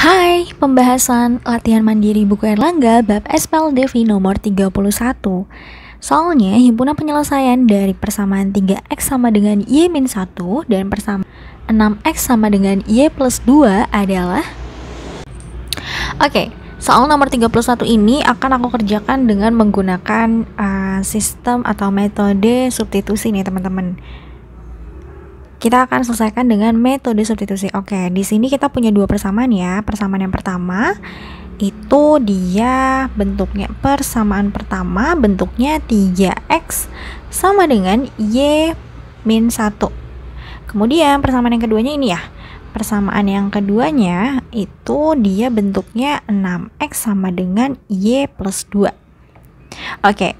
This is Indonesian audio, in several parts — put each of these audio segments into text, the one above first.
Hai, pembahasan latihan mandiri buku Erlangga bab SPLDV nomor 31. Soalnya himpunan penyelesaian dari persamaan 3x sama dengan y min 1 dan persamaan 6x sama dengan y plus 2 adalah Oke, okay, soal nomor 31 ini akan aku kerjakan dengan menggunakan uh, sistem atau metode substitusi nih teman-teman. Kita akan selesaikan dengan metode substitusi. Oke, di sini kita punya dua persamaan ya. Persamaan yang pertama itu dia bentuknya persamaan pertama bentuknya 3x sama dengan y min 1 kemudian persamaan yang keduanya ini ya persamaan yang keduanya itu dia bentuknya 6x sama dengan y plus 2 oke okay.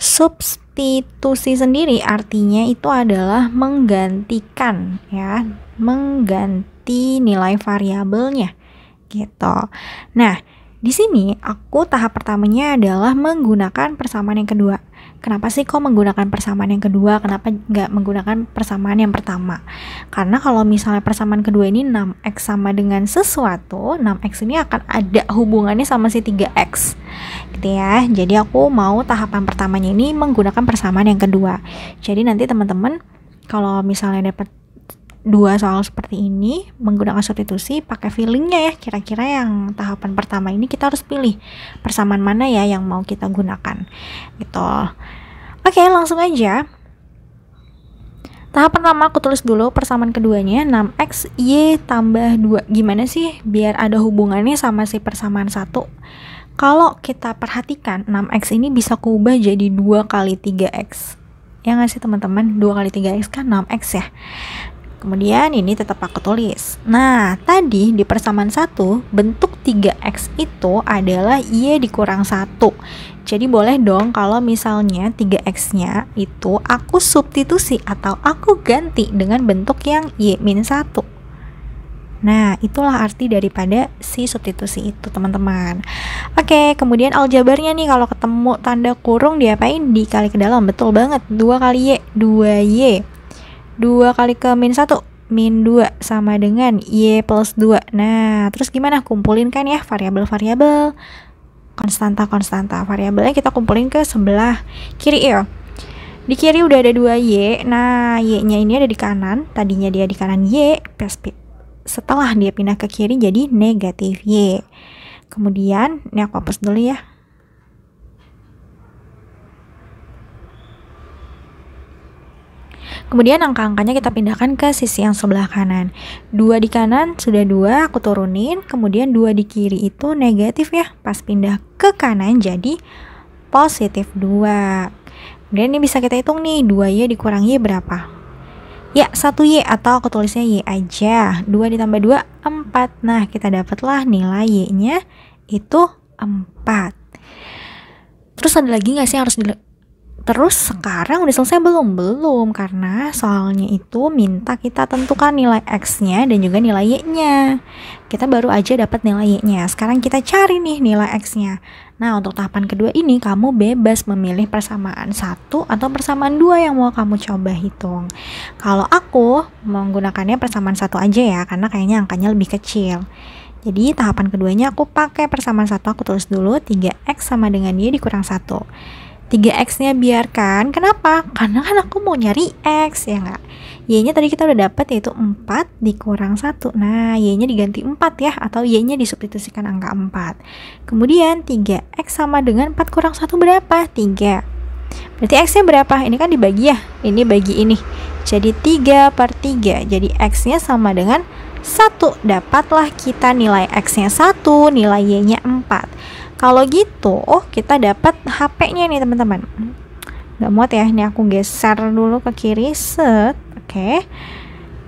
subs substitusi sendiri artinya itu adalah menggantikan ya, mengganti nilai variabelnya gitu. Nah, di sini, aku tahap pertamanya adalah menggunakan persamaan yang kedua. Kenapa sih kok menggunakan persamaan yang kedua? Kenapa nggak menggunakan persamaan yang pertama? Karena kalau misalnya persamaan kedua ini 6x sama dengan sesuatu, 6x ini akan ada hubungannya sama si 3x. Gitu ya. Jadi aku mau tahapan pertamanya ini menggunakan persamaan yang kedua. Jadi nanti teman-teman kalau misalnya dapat dua soal seperti ini menggunakan substitusi pakai feelingnya ya kira-kira yang tahapan pertama ini kita harus pilih persamaan mana ya yang mau kita gunakan gitu oke langsung aja tahap pertama aku tulis dulu persamaan keduanya 6x y tambah 2 gimana sih biar ada hubungannya sama si persamaan satu kalau kita perhatikan 6x ini bisa kubah jadi 2 kali 3x ya ngasih sih teman-teman 2 kali 3x kan 6x ya Kemudian ini tetap aku tulis. Nah, tadi di persamaan 1, bentuk 3x itu adalah y dikurang 1. Jadi boleh dong kalau misalnya 3x-nya itu aku substitusi atau aku ganti dengan bentuk yang y min 1. Nah, itulah arti daripada si substitusi itu, teman-teman. Oke, kemudian aljabarnya nih kalau ketemu tanda kurung diapain? Dikali ke dalam, betul banget. 2 kali Y, 2Y 2 kali ke min 1 min 2 sama dengan Y plus 2 nah terus gimana kumpulin kan ya variabel-variabel konstanta-konstanta variabelnya kita kumpulin ke sebelah kiri ya di kiri udah ada 2Y nah Y-nya ini ada di kanan tadinya dia di kanan Y plus setelah dia pindah ke kiri jadi negatif Y kemudian ini aku hapus dulu ya Kemudian angka-angkanya kita pindahkan ke sisi yang sebelah kanan. 2 di kanan sudah 2, aku turunin. Kemudian 2 di kiri itu negatif ya. Pas pindah ke kanan jadi positif 2. Kemudian ini bisa kita hitung nih, 2Y dikurang Y berapa? Ya, 1Y atau aku tulisnya Y aja. 2 ditambah 2, 4. Nah, kita dapatlah nilai Y-nya itu 4. Terus ada lagi nggak sih yang harus Terus sekarang udah selesai belum? Belum, karena soalnya itu minta kita tentukan nilai X-nya dan juga nilai Y-nya. Kita baru aja dapat nilai Y-nya. Sekarang kita cari nih nilai X-nya. Nah, untuk tahapan kedua ini kamu bebas memilih persamaan satu atau persamaan dua yang mau kamu coba hitung. Kalau aku menggunakannya persamaan satu aja ya, karena kayaknya angkanya lebih kecil. Jadi tahapan keduanya aku pakai persamaan satu aku tulis dulu 3x sama dengan y dikurang 1 3x-nya biarkan. Kenapa? Karena kan aku mau nyari x, ya nggak? Y-nya tadi kita udah dapat yaitu 4 dikurang 1. Nah, Y-nya diganti 4 ya atau Y-nya disubstitusikan angka 4. Kemudian 3x sama dengan 4 kurang 1 berapa? 3. Berarti x-nya berapa? Ini kan dibagi ya. Ini bagi ini. Jadi 3 per 3. Jadi x-nya sama dengan 1. Dapatlah kita nilai x-nya 1, nilai y-nya 4. Kalau gitu, oh kita dapat HP-nya nih teman-teman. Gak muat ya, ini aku geser dulu ke kiri, set. Oke. Okay.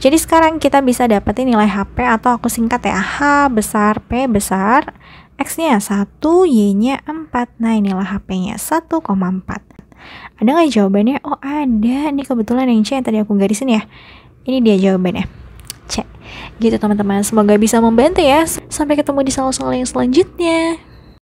Jadi sekarang kita bisa dapetin nilai HP atau aku singkat ya H besar P besar X nya satu, Y nya empat. Nah inilah HP nya satu koma empat. Ada nggak jawabannya? Oh ada, ini kebetulan yang C yang tadi aku garisin ya Ini dia jawabannya C Gitu teman-teman, semoga bisa membantu ya Sampai ketemu di soal-soal yang selanjutnya